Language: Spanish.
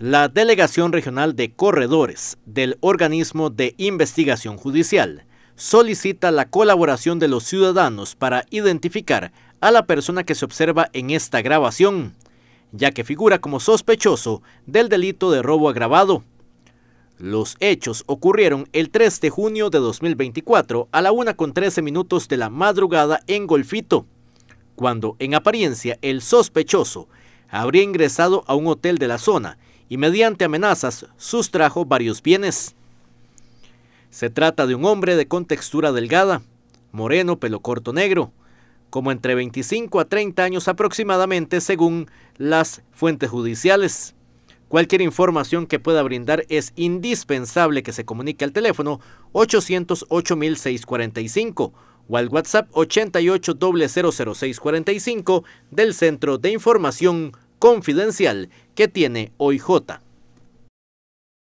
La Delegación Regional de Corredores del Organismo de Investigación Judicial solicita la colaboración de los ciudadanos para identificar a la persona que se observa en esta grabación, ya que figura como sospechoso del delito de robo agravado. Los hechos ocurrieron el 3 de junio de 2024 a la con 13 minutos de la madrugada en Golfito, cuando en apariencia el sospechoso habría ingresado a un hotel de la zona y mediante amenazas sustrajo varios bienes. Se trata de un hombre de contextura delgada, moreno, pelo corto negro, como entre 25 a 30 años aproximadamente según las fuentes judiciales. Cualquier información que pueda brindar es indispensable que se comunique al teléfono 808-645 o al WhatsApp 88 del Centro de Información confidencial que tiene OIJ.